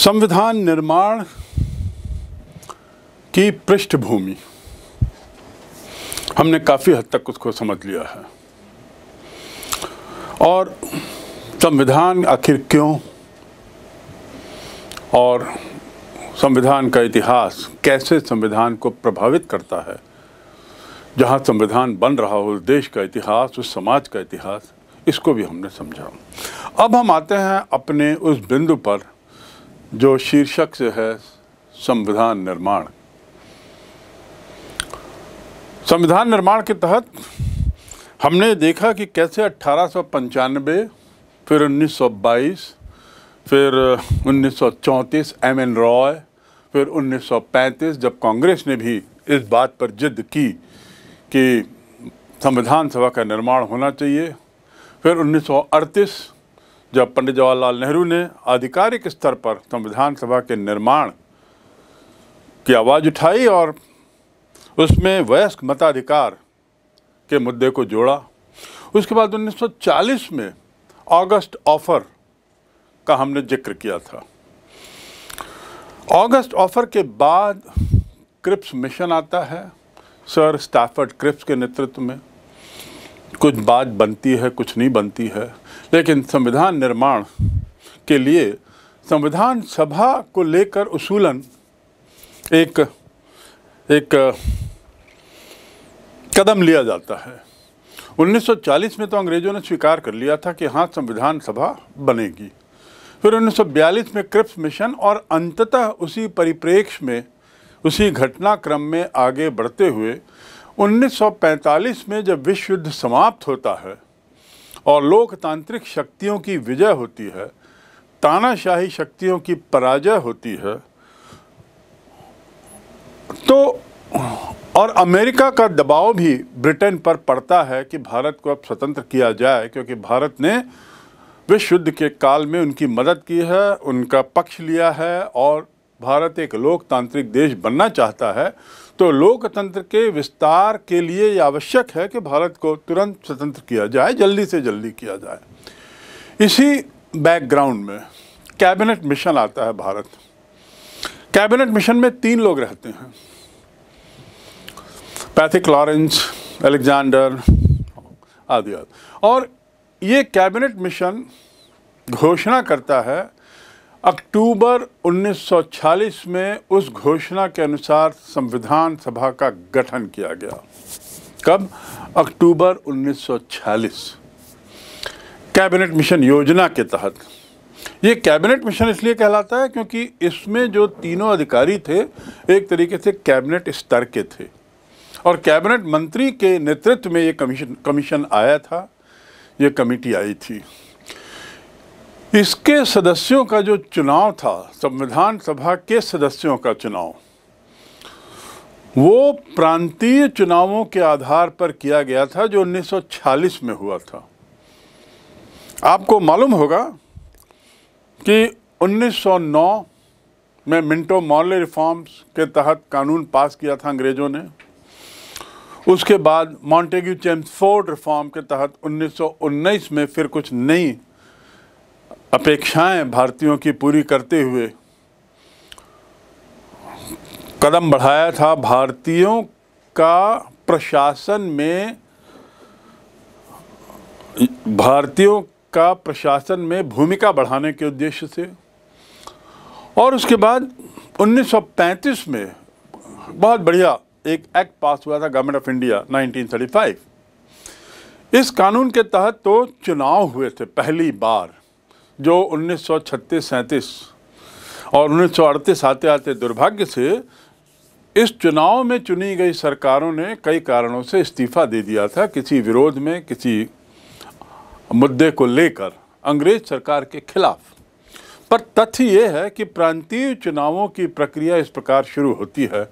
संविधान निर्माण की पृष्ठभूमि हमने काफ़ी हद तक उसको समझ लिया है और संविधान आखिर क्यों और संविधान का इतिहास कैसे संविधान को प्रभावित करता है जहां संविधान बन रहा हो उस देश का इतिहास उस समाज का इतिहास इसको भी हमने समझा अब हम आते हैं अपने उस बिंदु पर जो शीर्षक से है संविधान निर्माण संविधान निर्माण के तहत हमने देखा कि कैसे अट्ठारह फिर 1922 फिर 1934 एम एन रॉय फिर 1935 जब कांग्रेस ने भी इस बात पर जिद की कि संविधान सभा का निर्माण होना चाहिए फिर 1938 जब पंडित जवाहरलाल नेहरू ने आधिकारिक स्तर पर संविधान सभा के निर्माण की आवाज़ उठाई और उसमें वयस्क मताधिकार के मुद्दे को जोड़ा उसके बाद 1940 में अगस्त ऑफ़र का हमने जिक्र किया था अगस्त ऑफ़र के बाद क्रिप्स मिशन आता है सर स्टाफर्ड क्रिप्स के नेतृत्व में कुछ बात बनती है कुछ नहीं बनती है लेकिन संविधान निर्माण के लिए संविधान सभा को लेकर उसूलन एक एक कदम लिया जाता है 1940 में तो अंग्रेज़ों ने स्वीकार कर लिया था कि हाँ संविधान सभा बनेगी फिर 1942 में क्रिप्स मिशन और अंततः उसी परिप्रेक्ष्य में उसी घटनाक्रम में आगे बढ़ते हुए 1945 में जब विश्व युद्ध समाप्त होता है और लोकतांत्रिक शक्तियों की विजय होती है तानाशाही शक्तियों की पराजय होती है तो और अमेरिका का दबाव भी ब्रिटेन पर पड़ता है कि भारत को अब स्वतंत्र किया जाए क्योंकि भारत ने विश्व युद्ध के काल में उनकी मदद की है उनका पक्ष लिया है और भारत एक लोकतांत्रिक देश बनना चाहता है तो लोकतंत्र के विस्तार के लिए आवश्यक है कि भारत को तुरंत स्वतंत्र किया जाए जल्दी से जल्दी किया जाए इसी बैकग्राउंड में कैबिनेट मिशन आता है भारत कैबिनेट मिशन में तीन लोग रहते हैं पैथिक लॉरेंस एलेक्जेंडर आदि आदि और ये कैबिनेट मिशन घोषणा करता है अक्टूबर 1946 में उस घोषणा के अनुसार संविधान सभा का गठन किया गया कब अक्टूबर 1946 कैबिनेट मिशन योजना के तहत ये कैबिनेट मिशन इसलिए कहलाता है क्योंकि इसमें जो तीनों अधिकारी थे एक तरीके से कैबिनेट स्तर के थे और कैबिनेट मंत्री के नेतृत्व में ये कमीशन कमीशन आया था ये कमेटी आई थी इसके सदस्यों का जो चुनाव था संविधान सभा के सदस्यों का चुनाव वो प्रांतीय चुनावों के आधार पर किया गया था जो 1946 में हुआ था आपको मालूम होगा कि 1909 में मिंटो मॉल रिफॉर्म्स के तहत कानून पास किया था अंग्रेज़ों ने उसके बाद मॉन्टेग्यू चेम्स फोर्ड रिफॉर्म के तहत 1919 में फिर कुछ नई अपेक्षाएं भारतीयों की पूरी करते हुए कदम बढ़ाया था भारतीयों का प्रशासन में भारतीयों का प्रशासन में भूमिका बढ़ाने के उद्देश्य से और उसके बाद 1935 में बहुत बढ़िया एक एक्ट पास हुआ था गवर्नमेंट ऑफ इंडिया 1935 इस कानून के तहत तो चुनाव हुए थे पहली बार जो उन्नीस 37 और उन्नीस आते आते दुर्भाग्य से इस चुनाव में चुनी गई सरकारों ने कई कारणों से इस्तीफा दे दिया था किसी विरोध में किसी मुद्दे को लेकर अंग्रेज सरकार के खिलाफ पर तथ्य ये है कि प्रांतीय चुनावों की प्रक्रिया इस प्रकार शुरू होती है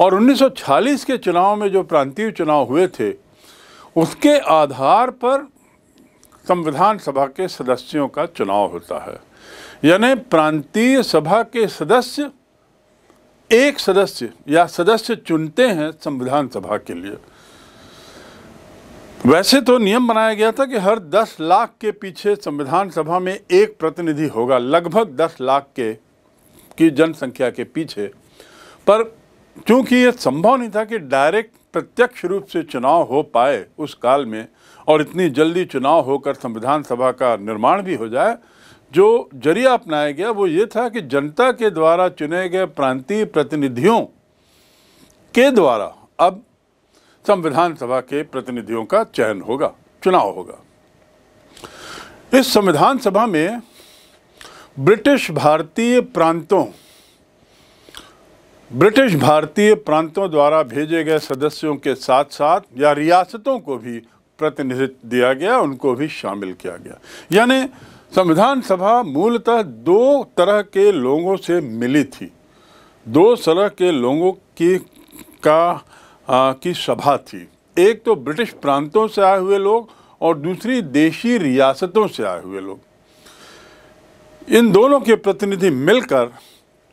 और 1940 के चुनाव में जो प्रांतीय चुनाव हुए थे उसके आधार पर संविधान सभा के सदस्यों का चुनाव होता है यानी प्रांतीय सभा के सदस्य एक सदस्य या सदस्य चुनते हैं संविधान सभा के लिए वैसे तो नियम बनाया गया था कि हर 10 लाख के पीछे संविधान सभा में एक प्रतिनिधि होगा लगभग 10 लाख के की जनसंख्या के पीछे पर क्योंकि यह संभव नहीं था कि डायरेक्ट प्रत्यक्ष रूप से चुनाव हो पाए उस काल में और इतनी जल्दी चुनाव होकर संविधान सभा का निर्माण भी हो जाए जो जरिया अपनाया गया वो ये था कि जनता के द्वारा चुने गए प्रांतीय प्रतिनिधियों के द्वारा अब संविधान सभा के प्रतिनिधियों का चयन होगा चुनाव होगा इस संविधान सभा में ब्रिटिश भारतीय प्रांतों ब्रिटिश भारतीय प्रांतों द्वारा भेजे गए सदस्यों के साथ साथ या रियासतों को भी प्रतिनिधित्व दिया गया उनको भी शामिल किया गया यानी संविधान सभा मूलतः दो तरह के लोगों से मिली थी दो तरह के लोगों की का आ, की सभा थी एक तो ब्रिटिश प्रांतों से आए हुए लोग और दूसरी देशी रियासतों से आए हुए लोग इन दोनों के प्रतिनिधि मिलकर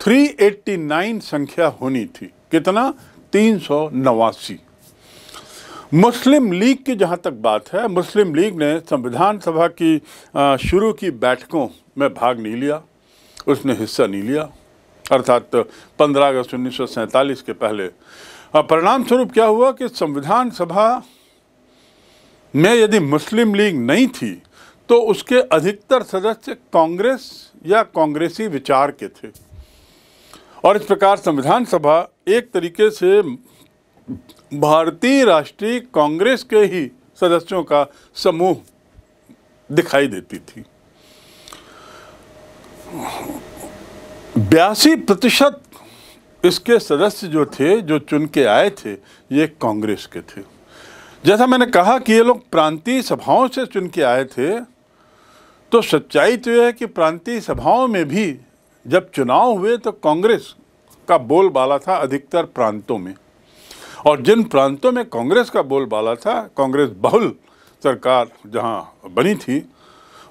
389 संख्या होनी थी कितना तीन सौ नवासी मुस्लिम लीग की जहां तक बात है मुस्लिम लीग ने संविधान सभा की शुरू की बैठकों में भाग नहीं लिया उसने हिस्सा नहीं लिया अर्थात 15 अगस्त उन्नीस के पहले परिणाम स्वरूप क्या हुआ कि संविधान सभा में यदि मुस्लिम लीग नहीं थी तो उसके अधिकतर सदस्य कांग्रेस या कांग्रेसी विचार के थे और इस प्रकार संविधान सभा एक तरीके से भारतीय राष्ट्रीय कांग्रेस के ही सदस्यों का समूह दिखाई देती थी बयासी प्रतिशत इसके सदस्य जो थे जो चुन के आए थे ये कांग्रेस के थे जैसा मैंने कहा कि ये लोग प्रांतीय सभाओं से चुन के आए थे तो सच्चाई तो यह है कि प्रांतीय सभाओं में भी जब चुनाव हुए तो कांग्रेस का बोलबाला था अधिकतर प्रांतों में और जिन प्रांतों में कांग्रेस का बोलबाला था कांग्रेस बहुल सरकार जहां बनी थी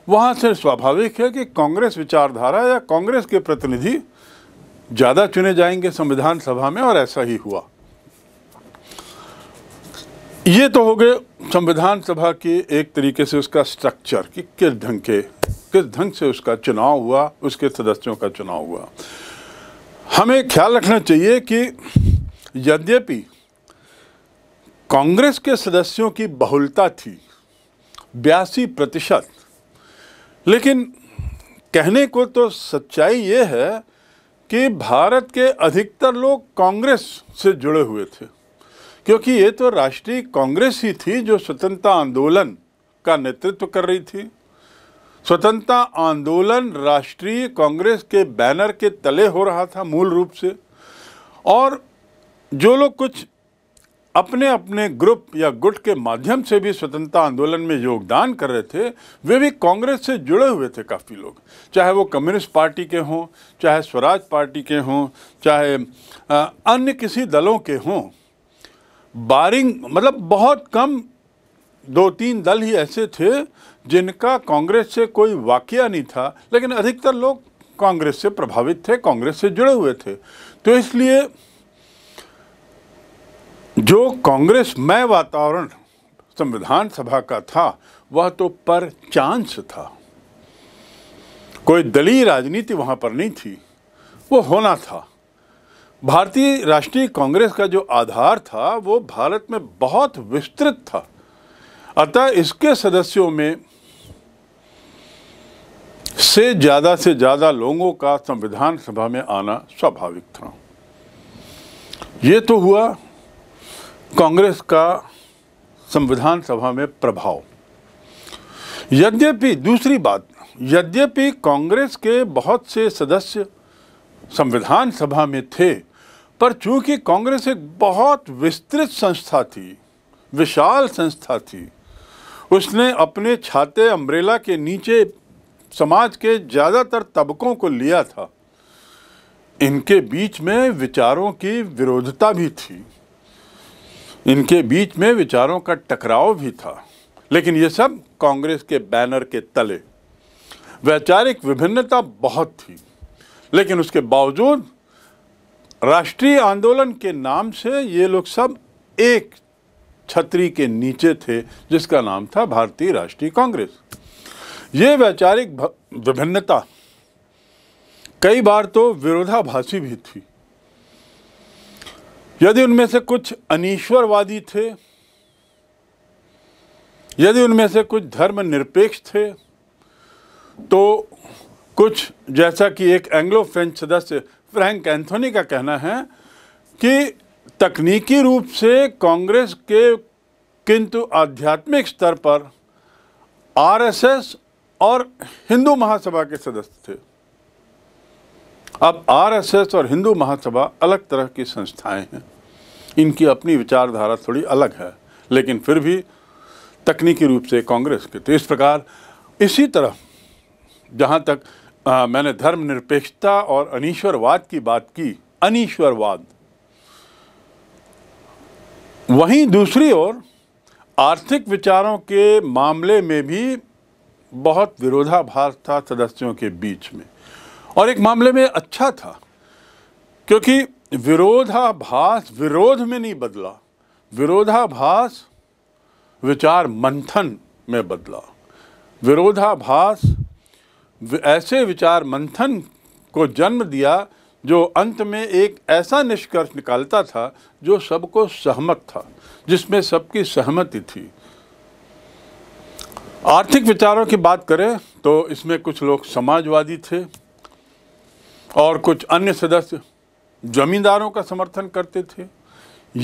वहां से स्वाभाविक है कि कांग्रेस विचारधारा या कांग्रेस के प्रतिनिधि ज़्यादा चुने जाएंगे संविधान सभा में और ऐसा ही हुआ ये तो हो गए संविधान सभा के एक तरीके से उसका स्ट्रक्चर कि किस ढंग के किस ढंग से उसका चुनाव हुआ उसके सदस्यों का चुनाव हुआ हमें ख्याल रखना चाहिए कि यद्यपि कांग्रेस के सदस्यों की बहुलता थी बयासी प्रतिशत लेकिन कहने को तो सच्चाई ये है कि भारत के अधिकतर लोग कांग्रेस से जुड़े हुए थे क्योंकि ये तो राष्ट्रीय कांग्रेस ही थी जो स्वतंत्रता आंदोलन का नेतृत्व कर रही थी स्वतंत्रता आंदोलन राष्ट्रीय कांग्रेस के बैनर के तले हो रहा था मूल रूप से और जो लोग कुछ अपने अपने ग्रुप या गुट के माध्यम से भी स्वतंत्रता आंदोलन में योगदान कर रहे थे वे भी कांग्रेस से जुड़े हुए थे काफ़ी लोग चाहे वो कम्युनिस्ट पार्टी के हों चाहे स्वराज पार्टी के हों चाहे अन्य किसी दलों के हों बारिंग मतलब बहुत कम दो तीन दल ही ऐसे थे जिनका कांग्रेस से कोई वाक्य नहीं था लेकिन अधिकतर लोग कांग्रेस से प्रभावित थे कांग्रेस से जुड़े हुए थे तो इसलिए जो कांग्रेस मय वातावरण संविधान सभा का था वह तो पर चांस था कोई दलीय राजनीति वहां पर नहीं थी वो होना था भारतीय राष्ट्रीय कांग्रेस का जो आधार था वो भारत में बहुत विस्तृत था अतः इसके सदस्यों में से ज़्यादा से ज़्यादा लोगों का संविधान सभा में आना स्वाभाविक था ये तो हुआ कांग्रेस का संविधान सभा में प्रभाव यद्यपि दूसरी बात यद्यपि कांग्रेस के बहुत से सदस्य संविधान सभा में थे पर चूंकि कांग्रेस एक बहुत विस्तृत संस्था थी विशाल संस्था थी उसने अपने छाते अम्ब्रेला के नीचे समाज के ज़्यादातर तबकों को लिया था इनके बीच में विचारों की विरोधता भी थी इनके बीच में विचारों का टकराव भी था लेकिन ये सब कांग्रेस के बैनर के तले वैचारिक विभिन्नता बहुत थी लेकिन उसके बावजूद राष्ट्रीय आंदोलन के नाम से ये लोग सब एक छतरी के नीचे थे जिसका नाम था भारतीय राष्ट्रीय कांग्रेस ये वैचारिक विभिन्नता कई बार तो विरोधाभासी भी थी यदि उनमें से कुछ अनिश्वरवादी थे यदि उनमें से कुछ धर्मनिरपेक्ष थे तो कुछ जैसा कि एक एंग्लो फ्रेंच सदस्य फ्रैंक एंथोनी का कहना है कि तकनीकी रूप से कांग्रेस के किंतु आध्यात्मिक स्तर पर आरएसएस और हिंदू महासभा के सदस्य थे अब आरएसएस और हिंदू महासभा अलग तरह की संस्थाएं हैं इनकी अपनी विचारधारा थोड़ी अलग है लेकिन फिर भी तकनीकी रूप से कांग्रेस के तो इस प्रकार इसी तरह जहां तक आ, मैंने धर्मनिरपेक्षता और अनिश्वरवाद की बात की अनिश्वरवाद वहीं दूसरी ओर आर्थिक विचारों के मामले में भी बहुत विरोधाभास था सदस्यों के बीच में और एक मामले में अच्छा था क्योंकि विरोधाभास विरोध में नहीं बदला विरोधाभास विचार मंथन में बदला विरोधाभास ऐसे विचार मंथन को जन्म दिया जो अंत में एक ऐसा निष्कर्ष निकालता था जो सबको सहमत था जिसमें सबकी सहमति थी आर्थिक विचारों की बात करें तो इसमें कुछ लोग समाजवादी थे और कुछ अन्य सदस्य जमींदारों का समर्थन करते थे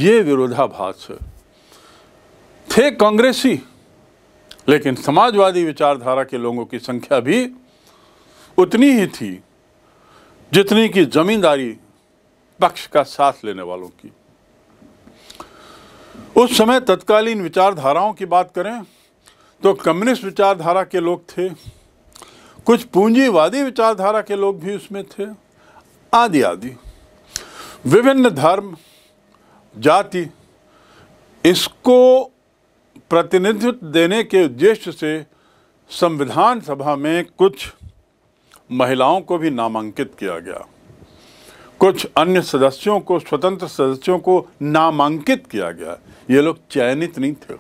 ये विरोधाभास थे कांग्रेसी लेकिन समाजवादी विचारधारा के लोगों की संख्या भी उतनी ही थी जितनी की जमींदारी पक्ष का साथ लेने वालों की उस समय तत्कालीन विचारधाराओं की बात करें तो कम्युनिस्ट विचारधारा के लोग थे कुछ पूंजीवादी विचारधारा के लोग भी उसमें थे आदि आदि विभिन्न धर्म जाति इसको प्रतिनिधित्व देने के उद्देश्य से संविधान सभा में कुछ महिलाओं को भी नामांकित किया गया कुछ अन्य सदस्यों को स्वतंत्र सदस्यों को नामांकित किया गया ये लोग चयनित नहीं थे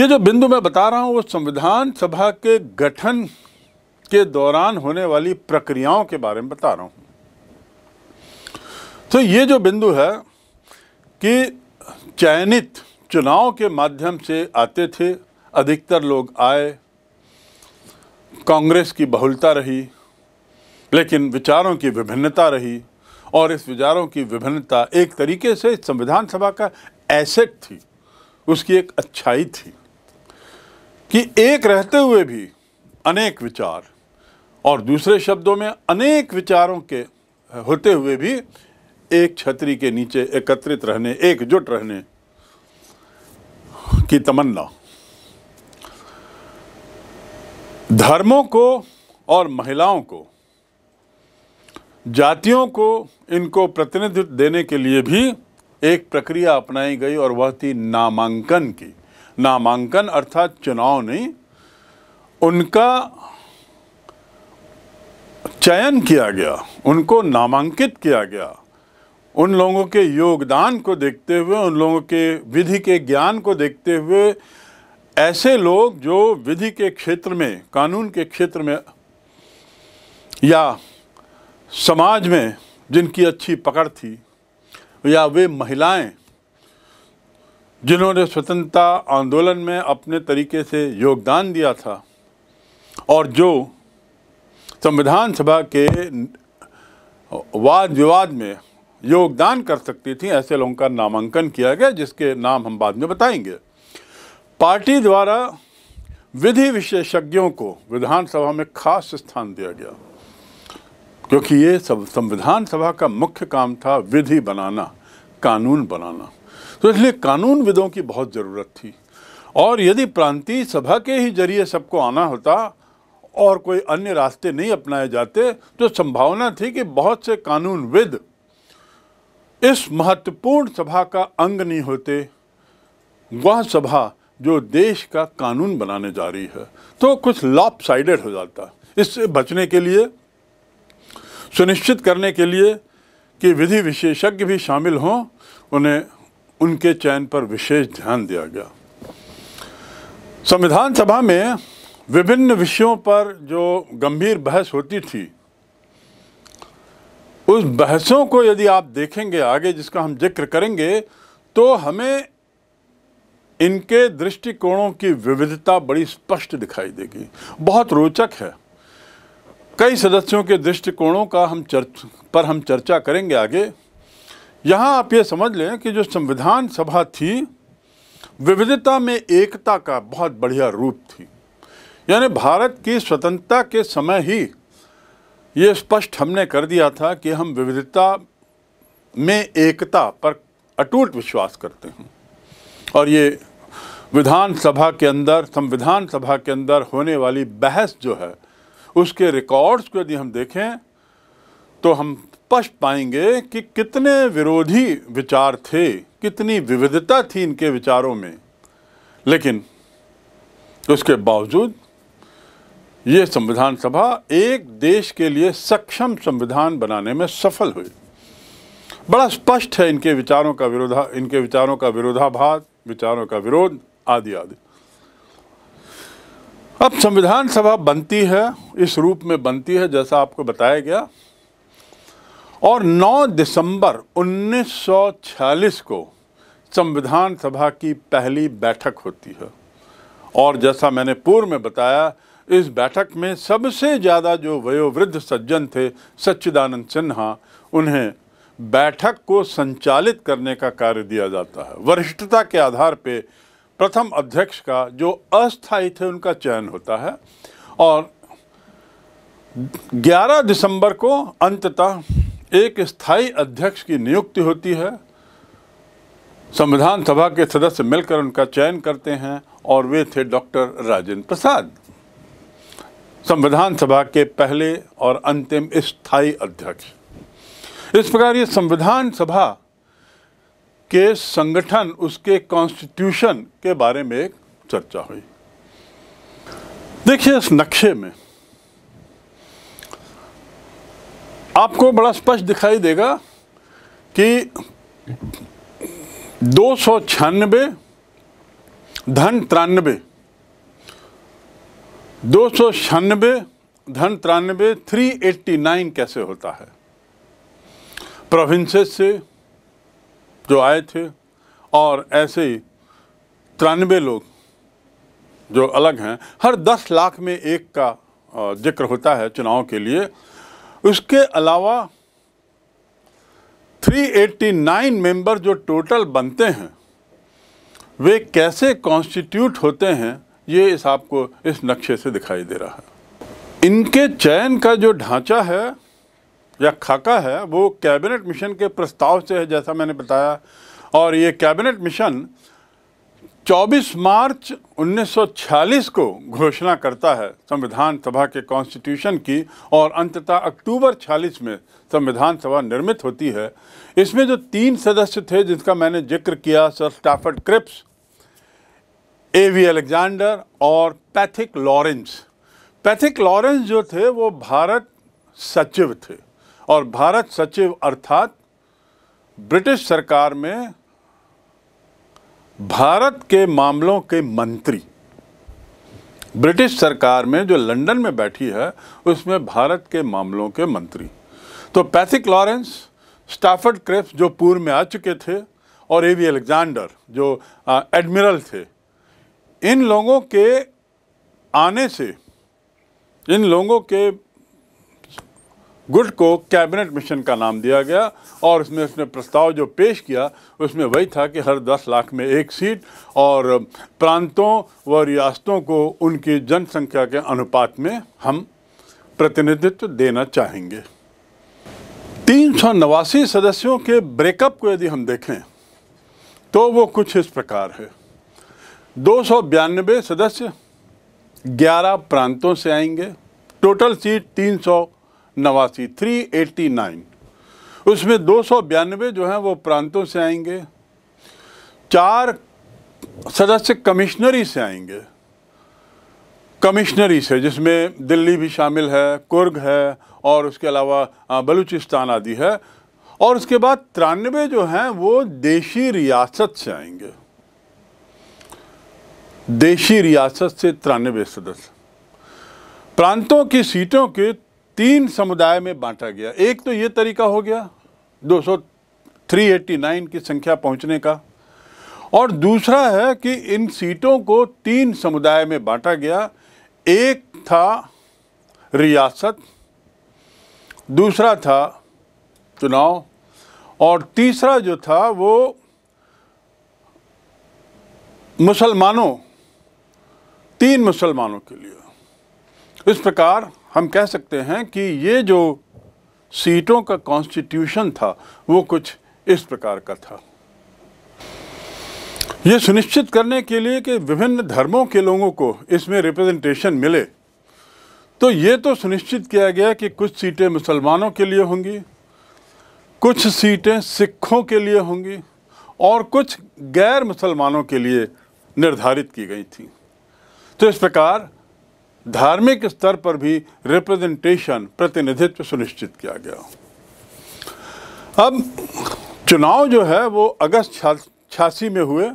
ये जो बिंदु मैं बता रहा हूँ वो संविधान सभा के गठन के दौरान होने वाली प्रक्रियाओं के बारे में बता रहा हूँ तो ये जो बिंदु है कि चयनित चुनाव के माध्यम से आते थे अधिकतर लोग आए कांग्रेस की बहुलता रही लेकिन विचारों की विभिन्नता रही और इस विचारों की विभिन्नता एक तरीके से संविधान सभा का एसेट थी उसकी एक अच्छाई थी कि एक रहते हुए भी अनेक विचार और दूसरे शब्दों में अनेक विचारों के होते हुए भी एक छतरी के नीचे एकत्रित रहने एकजुट रहने की तमन्ना धर्मों को और महिलाओं को जातियों को इनको प्रतिनिधित्व देने के लिए भी एक प्रक्रिया अपनाई गई और वह थी नामांकन की नामांकन अर्थात चुनाव नहीं उनका चयन किया गया उनको नामांकित किया गया उन लोगों के योगदान को देखते हुए उन लोगों के विधि के ज्ञान को देखते हुए ऐसे लोग जो विधि के क्षेत्र में कानून के क्षेत्र में या समाज में जिनकी अच्छी पकड़ थी या वे महिलाएं जिन्होंने स्वतंत्रता आंदोलन में अपने तरीके से योगदान दिया था और जो संविधान सभा के वाद विवाद में योगदान कर सकती थी ऐसे लोगों का नामांकन किया गया जिसके नाम हम बाद में बताएंगे पार्टी द्वारा विधि विशेषज्ञों को विधानसभा में खास स्थान दिया गया क्योंकि ये सब संविधान सभा का मुख्य काम था विधि बनाना कानून बनाना तो इसलिए कानून विदों की बहुत ज़रूरत थी और यदि प्रांतीय सभा के ही जरिए सबको आना होता और कोई अन्य रास्ते नहीं अपनाए जाते तो संभावना थी कि बहुत से कानूनविद इस महत्वपूर्ण सभा का अंग नहीं होते वह सभा जो देश का कानून बनाने जा रही है तो कुछ लॉप साइडेड हो जाता है इससे बचने के लिए सुनिश्चित करने के लिए कि विधि विशेषज्ञ भी शामिल हों उन्हें उनके चयन पर विशेष ध्यान दिया गया संविधान सभा में विभिन्न विषयों पर जो गंभीर बहस होती थी उस बहसों को यदि आप देखेंगे आगे जिसका हम जिक्र करेंगे तो हमें इनके दृष्टिकोणों की विविधता बड़ी स्पष्ट दिखाई देगी बहुत रोचक है कई सदस्यों के दृष्टिकोणों का हम चर्च पर हम चर्चा करेंगे आगे यहाँ आप ये समझ लें कि जो संविधान सभा थी विविधता में एकता का बहुत बढ़िया रूप थी यानी भारत की स्वतंत्रता के समय ही ये स्पष्ट हमने कर दिया था कि हम विविधता में एकता पर अटूट विश्वास करते हैं और ये विधानसभा के अंदर संविधान सभा के अंदर होने वाली बहस जो है उसके रिकॉर्ड्स को यदि हम देखें तो हम स्पष्ट पाएंगे कि कितने विरोधी विचार थे कितनी विविधता थी इनके विचारों में लेकिन उसके बावजूद ये संविधान सभा एक देश के लिए सक्षम संविधान बनाने में सफल हुई बड़ा स्पष्ट है इनके विचारों का विरोधा इनके विचारों का विरोधाभास विचारों का विरोध आदि आदि अब संविधान सभा बनती है इस रूप में बनती है जैसा आपको बताया गया और 9 दिसंबर 1946 को संविधान सभा की पहली बैठक होती है और जैसा मैंने पूर्व में बताया इस बैठक में सबसे ज़्यादा जो वयोवृद्ध सज्जन थे सच्चिदानंद सिन्हा उन्हें बैठक को संचालित करने का कार्य दिया जाता है वरिष्ठता के आधार पर प्रथम अध्यक्ष का जो अस्थायी थे उनका चयन होता है और 11 दिसंबर को अंततः एक स्थायी अध्यक्ष की नियुक्ति होती है संविधान सभा के सदस्य मिलकर उनका चयन करते हैं और वे थे डॉक्टर राजेंद्र प्रसाद संविधान सभा के पहले और अंतिम स्थायी अध्यक्ष इस प्रकार ये संविधान सभा के संगठन उसके कॉन्स्टिट्यूशन के बारे में चर्चा हुई देखिए इस नक्शे में आपको बड़ा स्पष्ट दिखाई देगा कि दो सौ छियानबे धन तिरानबे दो सौ छियानबे धन तिरानबे थ्री एट्टी नाइन कैसे होता है प्रोविंसेस से जो आए थे और ऐसे तिरानबे लोग जो अलग हैं हर दस लाख में एक का जिक्र होता है चुनाव के लिए उसके अलावा 389 मेंबर जो टोटल बनते हैं वे कैसे कॉन्स्टिट्यूट होते हैं ये इस आपको इस नक्शे से दिखाई दे रहा है इनके चयन का जो ढांचा है या खाका है वो कैबिनेट मिशन के प्रस्ताव से है जैसा मैंने बताया और ये कैबिनेट मिशन 24 मार्च 1946 को घोषणा करता है संविधान सभा के कॉन्स्टिट्यूशन की और अंततः अक्टूबर 46 में संविधान सभा निर्मित होती है इसमें जो तीन सदस्य थे जिनका मैंने जिक्र किया sir Stafford Cripps A V Alexander और पैथिक लॉरेंस पैथिक लॉरेंस जो थे वो भारत सचिव थे और भारत सचिव अर्थात ब्रिटिश सरकार में भारत के मामलों के मंत्री ब्रिटिश सरकार में जो लंदन में बैठी है उसमें भारत के मामलों के मंत्री तो पैथिक लॉरेंस स्टाफर्ड क्रिप्स जो पूर्व में आ चुके थे और ए वी एलेक्जेंडर जो एडमिरल थे इन लोगों के आने से इन लोगों के गुट को कैबिनेट मिशन का नाम दिया गया और इसमें उसने प्रस्ताव जो पेश किया उसमें वही था कि हर 10 लाख में एक सीट और प्रांतों व रियासतों को उनकी जनसंख्या के अनुपात में हम प्रतिनिधित्व देना चाहेंगे तीन सौ नवासी सदस्यों के ब्रेकअप को यदि हम देखें तो वो कुछ इस प्रकार है दो सौ बयानबे सदस्य ग्यारह प्रांतों से आएंगे टोटल सीट तीन सौ नवासी थ्री एट्टी नाइन उसमें दो सौ बयानवे जो हैं वो प्रांतों से आएंगे चार सदस्य कमिश्नरी से आएंगे कमिश्नरी से जिसमें दिल्ली भी शामिल है कुर्ग है और उसके अलावा बलूचिस्तान आदि है और उसके बाद तिरानवे जो हैं वो देशी रियासत से आएंगे देशी रियासत से तिरानवे सदस्य प्रांतों की सीटों के तीन समुदाय में बांटा गया एक तो ये तरीका हो गया 289 की संख्या पहुंचने का और दूसरा है कि इन सीटों को तीन समुदाय में बांटा गया एक था रियासत दूसरा था चुनाव और तीसरा जो था वो मुसलमानों तीन मुसलमानों के लिए इस प्रकार हम कह सकते हैं कि ये जो सीटों का कॉन्स्टिट्यूशन था वो कुछ इस प्रकार का था ये सुनिश्चित करने के लिए कि विभिन्न धर्मों के लोगों को इसमें रिप्रेजेंटेशन मिले तो ये तो सुनिश्चित किया गया कि कुछ सीटें मुसलमानों के लिए होंगी कुछ सीटें सिखों के लिए होंगी और कुछ गैर मुसलमानों के लिए निर्धारित की गई थी तो इस प्रकार धार्मिक स्तर पर भी रिप्रेजेंटेशन प्रतिनिधित्व सुनिश्चित किया गया अब चुनाव जो है वो अगस्त छियासी में हुए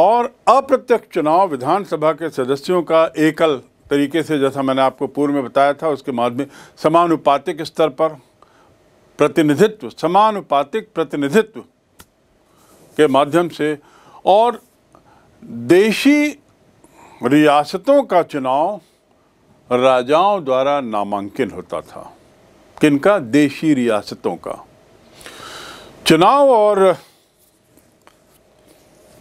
और अप्रत्यक्ष चुनाव विधानसभा के सदस्यों का एकल तरीके से जैसा मैंने आपको पूर्व में बताया था उसके माध्यम समानुपातिक स्तर पर प्रतिनिधित्व समानुपातिक प्रतिनिधित्व के माध्यम से और देशी रियासतों का चुनाव राजाओं द्वारा नामांकन होता था किनका देशी रियासतों का चुनाव और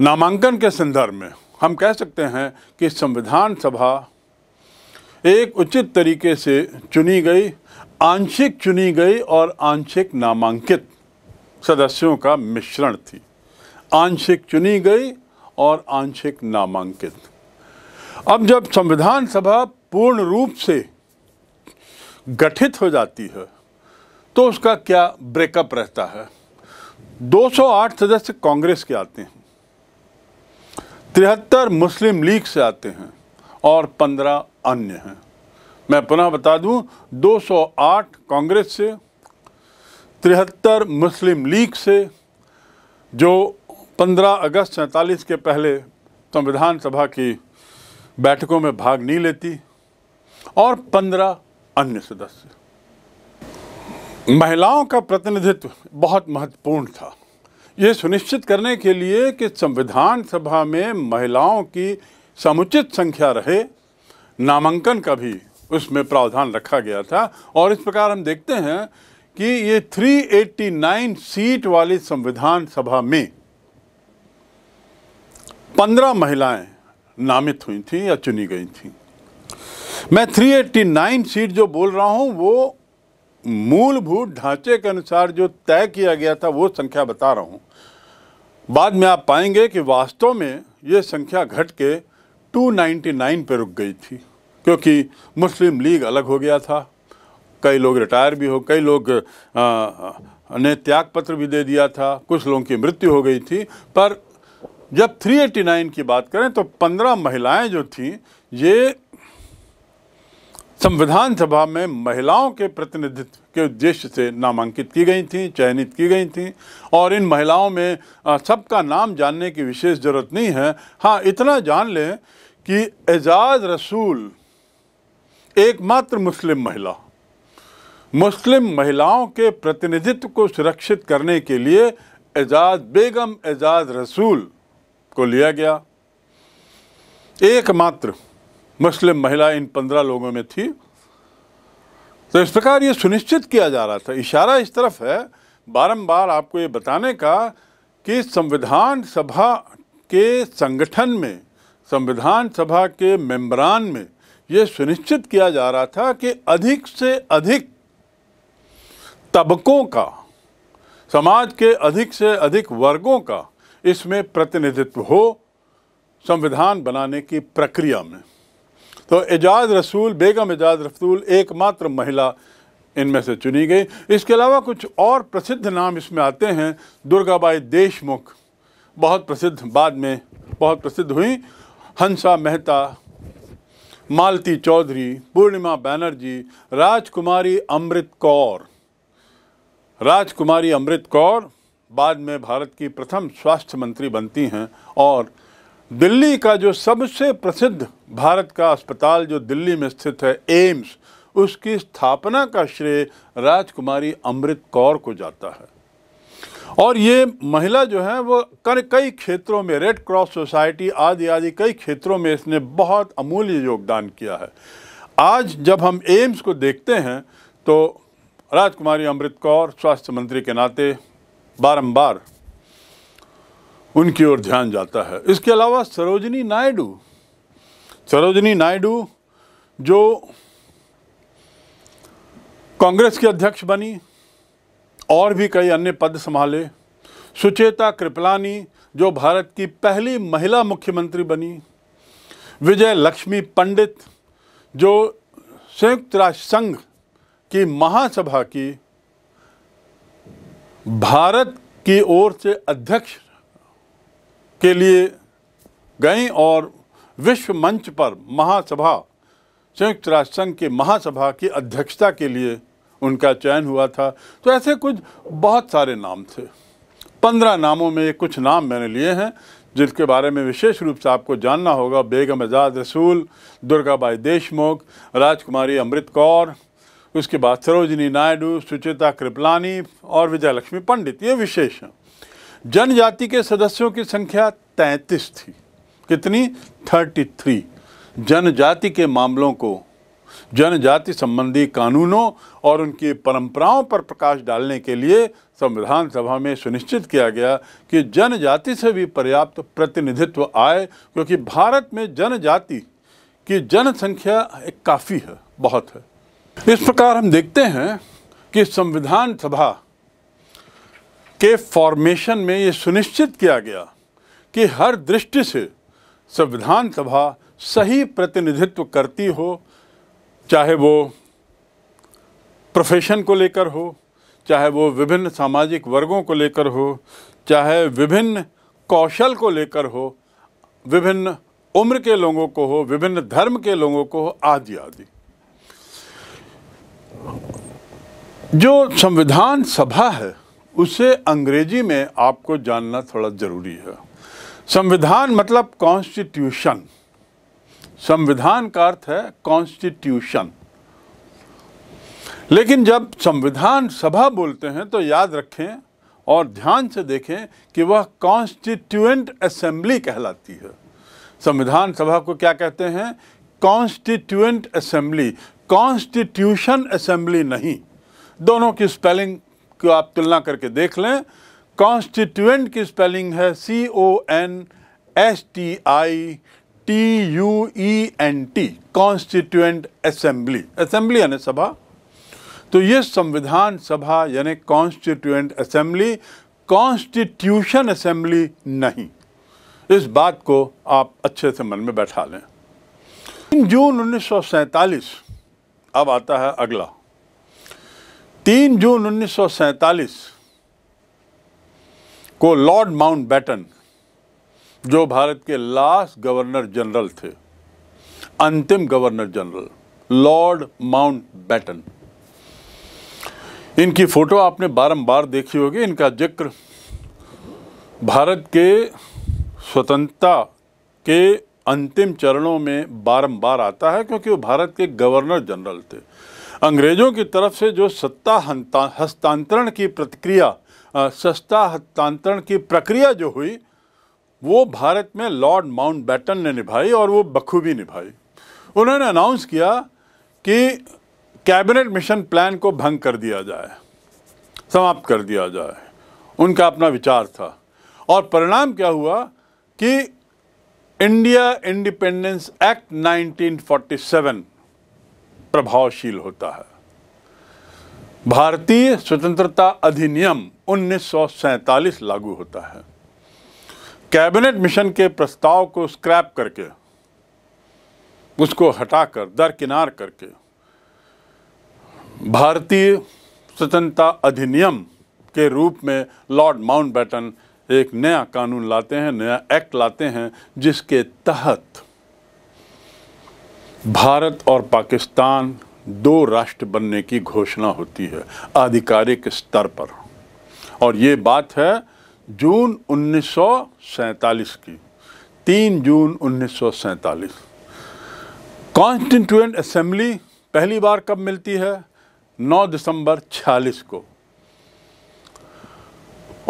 नामांकन के संदर्भ में हम कह सकते हैं कि संविधान सभा एक उचित तरीके से चुनी गई आंशिक चुनी गई और आंशिक नामांकित सदस्यों का मिश्रण थी आंशिक चुनी गई और आंशिक नामांकित अब जब संविधान सभा पूर्ण रूप से गठित हो जाती है तो उसका क्या ब्रेकअप रहता है 208 सदस्य कांग्रेस के आते हैं तिहत्तर मुस्लिम लीग से आते हैं और 15 अन्य हैं मैं पुनः बता दूं 208 कांग्रेस से तिहत्तर मुस्लिम लीग से जो 15 अगस्त सैंतालीस के पहले संविधान सभा की बैठकों में भाग नहीं लेती और पंद्रह अन्य सदस्य महिलाओं का प्रतिनिधित्व बहुत महत्वपूर्ण था ये सुनिश्चित करने के लिए कि संविधान सभा में महिलाओं की समुचित संख्या रहे नामांकन का भी उसमें प्रावधान रखा गया था और इस प्रकार हम देखते हैं कि ये 389 सीट वाली संविधान सभा में पंद्रह महिलाएं नामित हुई थी या चुनी गई थी मैं 389 सीट जो बोल रहा हूँ वो मूलभूत ढांचे के अनुसार जो तय किया गया था वो संख्या बता रहा हूँ बाद में आप पाएंगे कि वास्तव में ये संख्या घट के 299 पर रुक गई थी क्योंकि मुस्लिम लीग अलग हो गया था कई लोग रिटायर भी हो कई लोग आ, ने त्याग पत्र भी दे दिया था कुछ लोगों की मृत्यु हो गई थी पर जब 389 की बात करें तो 15 महिलाएं जो थीं ये संविधान सभा में महिलाओं के प्रतिनिधित्व के उद्देश्य से नामांकित की गई थीं चयनित की गई थीं और इन महिलाओं में सबका नाम जानने की विशेष ज़रूरत नहीं है हाँ इतना जान लें कि एजाज रसूल एकमात्र मुस्लिम महिला मुस्लिम महिलाओं के प्रतिनिधित्व को सुरक्षित करने के लिए एजाज बेगम एजाज रसूल को लिया गया एकमात्र मुस्लिम महिला इन पंद्रह लोगों में थी तो इस प्रकार ये सुनिश्चित किया जा रहा था इशारा इस तरफ है बारंबार आपको ये बताने का कि संविधान सभा के संगठन में संविधान सभा के मेंबरान में ये सुनिश्चित किया जा रहा था कि अधिक से अधिक तबकों का समाज के अधिक से अधिक वर्गों का इसमें प्रतिनिधित्व हो संविधान बनाने की प्रक्रिया में तो एजाज रसूल बेगम एजाज रसूल एकमात्र महिला इनमें से चुनी गई इसके अलावा कुछ और प्रसिद्ध नाम इसमें आते हैं दुर्गाबाई देशमुख बहुत प्रसिद्ध बाद में बहुत प्रसिद्ध हुई हंसा मेहता मालती चौधरी पूर्णिमा बैनर्जी राजकुमारी अमृत कौर राजकुमारी अमृत कौर बाद में भारत की प्रथम स्वास्थ्य मंत्री बनती हैं और दिल्ली का जो सबसे प्रसिद्ध भारत का अस्पताल जो दिल्ली में स्थित है एम्स उसकी स्थापना का श्रेय राजकुमारी अमृत कौर को जाता है और ये महिला जो है वो कर कई क्षेत्रों में रेड क्रॉस सोसाइटी आदि आदि कई क्षेत्रों में इसने बहुत अमूल्य योगदान किया है आज जब हम एम्स को देखते हैं तो राजकुमारी अमृत कौर स्वास्थ्य मंत्री के नाते बारंबार उनकी ओर ध्यान जाता है इसके अलावा सरोजनी नायडू सरोजनी नायडू जो कांग्रेस की अध्यक्ष बनी और भी कई अन्य पद संभाले सुचेता कृपलानी जो भारत की पहली महिला मुख्यमंत्री बनी विजय लक्ष्मी पंडित जो संयुक्त राष्ट्र संघ की महासभा की भारत की ओर से अध्यक्ष के लिए गई और विश्व मंच पर महासभा संयुक्त राष्ट्र संघ के महासभा की अध्यक्षता के लिए उनका चयन हुआ था तो ऐसे कुछ बहुत सारे नाम थे पंद्रह नामों में कुछ नाम मैंने लिए हैं जिसके बारे में विशेष रूप से आपको जानना होगा बेगम आजाद रसूल दुर्गाबाई देशमुख राजकुमारी अमृत कौर उसके बाद सरोजनी नायडू सुचेता कृपलानी और विजयलक्ष्मी पंडित ये विशेष हैं जनजाति के सदस्यों की संख्या तैंतीस थी कितनी थर्टी थ्री जनजाति के मामलों को जनजाति संबंधी कानूनों और उनकी परंपराओं पर प्रकाश डालने के लिए संविधान सभा में सुनिश्चित किया गया कि जनजाति से भी पर्याप्त प्रतिनिधित्व आए क्योंकि भारत में जनजाति की जनसंख्या काफ़ी है बहुत है इस प्रकार हम देखते हैं कि संविधान सभा के फॉर्मेशन में ये सुनिश्चित किया गया कि हर दृष्टि से संविधान सभा सही प्रतिनिधित्व करती हो चाहे वो प्रोफेशन को लेकर हो चाहे वो विभिन्न सामाजिक वर्गों को लेकर हो चाहे विभिन्न कौशल को लेकर हो विभिन्न उम्र के लोगों को हो विभिन्न धर्म के लोगों को हो आदि आदि जो संविधान सभा है उसे अंग्रेजी में आपको जानना थोड़ा ज़रूरी है संविधान मतलब कॉन्स्टिट्यूशन संविधान का अर्थ है कॉन्स्टिट्यूशन लेकिन जब संविधान सभा बोलते हैं तो याद रखें और ध्यान से देखें कि वह कॉन्स्टिट्यूएंट असेंबली कहलाती है संविधान सभा को क्या कहते हैं कॉन्स्टिट्यूएंट असेंबली कॉन्स्टिट्यूशन असेंबली नहीं दोनों की स्पेलिंग को आप तुलना करके देख लें कॉन्स्टिट्यूएंट की स्पेलिंग है C O N S T I T U E N T constituent assembly assembly यानी सभा तो ये संविधान सभा यानी कॉन्स्टिट्यूएंट असेंबली कॉन्स्टिट्यूशन असेंबली नहीं इस बात को आप अच्छे से मन में बैठा लें जून उन्नीस अब आता है अगला तीन जून 1947 को लॉर्ड माउंट बैटन जो भारत के लास्ट गवर्नर जनरल थे अंतिम governor general Lord Mountbatten इनकी फ़ोटो आपने बारंबार देखी होगी इनका जिक्र भारत के स्वतंत्रता के अंतिम चरणों में बारंबार आता है क्योंकि वो भारत के गवर्नर जनरल थे अंग्रेज़ों की तरफ से जो सत्ता हस्तांतरण की प्रतिक्रिया सस्ता हस्तांतरण की प्रक्रिया जो हुई वो भारत में लॉर्ड माउंट बैटन ने निभाई और वो बखूबी निभाई उन्होंने अनाउंस किया कि कैबिनेट मिशन प्लान को भंग कर दिया जाए समाप्त कर दिया जाए उनका अपना विचार था और परिणाम क्या हुआ कि इंडिया इंडिपेंडेंस एक्ट 1947 प्रभावशील होता है भारतीय स्वतंत्रता अधिनियम 1947 लागू होता है कैबिनेट मिशन के प्रस्ताव को स्क्रैप करके उसको हटाकर दरकिनार करके भारतीय स्वतंत्रता अधिनियम के रूप में लॉर्ड माउंटबेटन एक नया कानून लाते हैं नया एक्ट लाते हैं जिसके तहत भारत और पाकिस्तान दो राष्ट्र बनने की घोषणा होती है आधिकारिक स्तर पर और ये बात है जून उन्नीस की तीन जून उन्नीस कॉन्स्टिट्यूएंट असेंबली पहली बार कब मिलती है 9 दिसंबर 46 को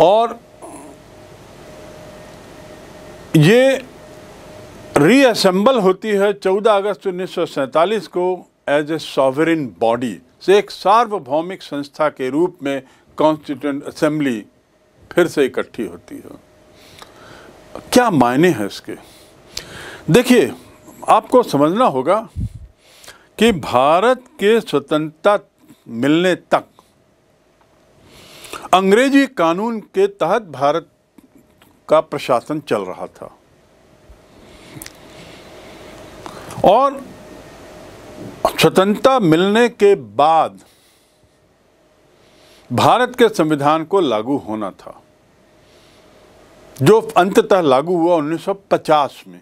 और ये रीअसेंबल होती है 14 अगस्त उन्नीस को एज ए सॉवरिन बॉडी से एक सार्वभौमिक संस्था के रूप में कॉन्स्टिट्यूंट असेंबली फिर से इकट्ठी होती है क्या मायने हैं इसके देखिए आपको समझना होगा कि भारत के स्वतंत्रता मिलने तक अंग्रेजी कानून के तहत भारत का प्रशासन चल रहा था और स्वतंत्रता मिलने के बाद भारत के संविधान को लागू होना था जो अंततः लागू हुआ 1950 में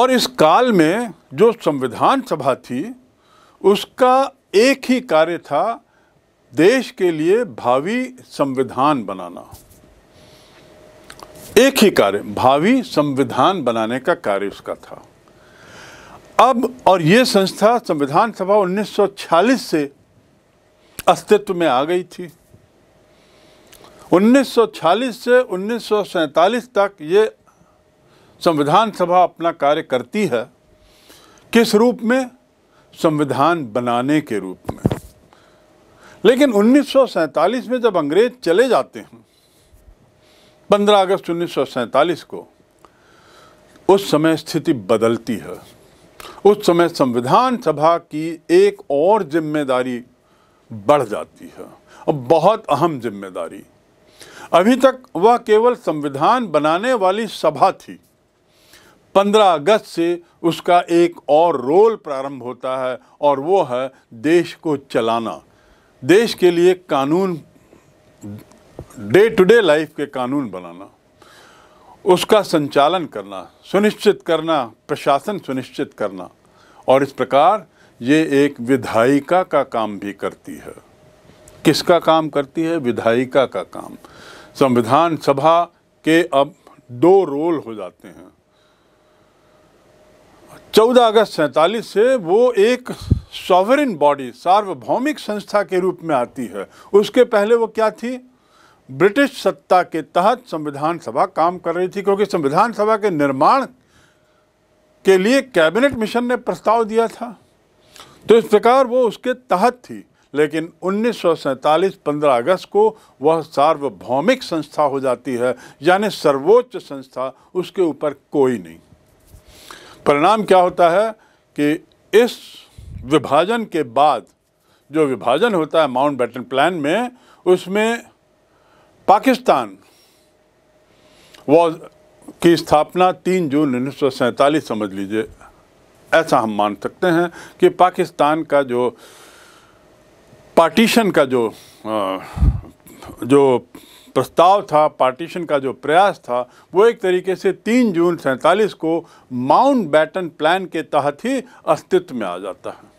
और इस काल में जो संविधान सभा थी उसका एक ही कार्य था देश के लिए भावी संविधान बनाना एक ही कार्य भावी संविधान बनाने का कार्य उसका था अब और ये संस्था संविधान सभा 1946 से अस्तित्व में आ गई थी 1946 से 1947 तक ये संविधान सभा अपना कार्य करती है किस रूप में संविधान बनाने के रूप में लेकिन उन्नीस में जब अंग्रेज चले जाते हैं 15 अगस्त उन्नीस को उस समय स्थिति बदलती है उस समय संविधान सभा की एक और जिम्मेदारी बढ़ जाती है और बहुत अहम जिम्मेदारी अभी तक वह केवल संविधान बनाने वाली सभा थी 15 अगस्त से उसका एक और रोल प्रारंभ होता है और वो है देश को चलाना देश के लिए कानून डे टू डे लाइफ के कानून बनाना उसका संचालन करना सुनिश्चित करना प्रशासन सुनिश्चित करना और इस प्रकार ये एक विधायिका का काम भी करती है किसका काम करती है विधायिका का काम संविधान सभा के अब दो रोल हो जाते हैं चौदह अगस्त सैतालीस से वो एक सॉवरिन बॉडी सार्वभौमिक संस्था के रूप में आती है उसके पहले वो क्या थी ब्रिटिश सत्ता के तहत संविधान सभा काम कर रही थी क्योंकि संविधान सभा के निर्माण के लिए कैबिनेट मिशन ने प्रस्ताव दिया था तो इस प्रकार वो उसके तहत थी लेकिन उन्नीस 15 अगस्त को वह सार्वभौमिक संस्था हो जाती है यानी सर्वोच्च संस्था उसके ऊपर कोई नहीं परिणाम क्या होता है कि इस विभाजन के बाद जो विभाजन होता है माउंट बैटन प्लान में उसमें पाकिस्तान वो की स्थापना 3 जून उन्नीस समझ लीजिए ऐसा हम मान सकते हैं कि पाकिस्तान का जो पार्टीशन का जो जो प्रस्ताव था पार्टीशन का जो प्रयास था वो एक तरीके से 3 जून सैंतालीस को माउंट बैटन प्लान के तहत ही अस्तित्व में आ जाता है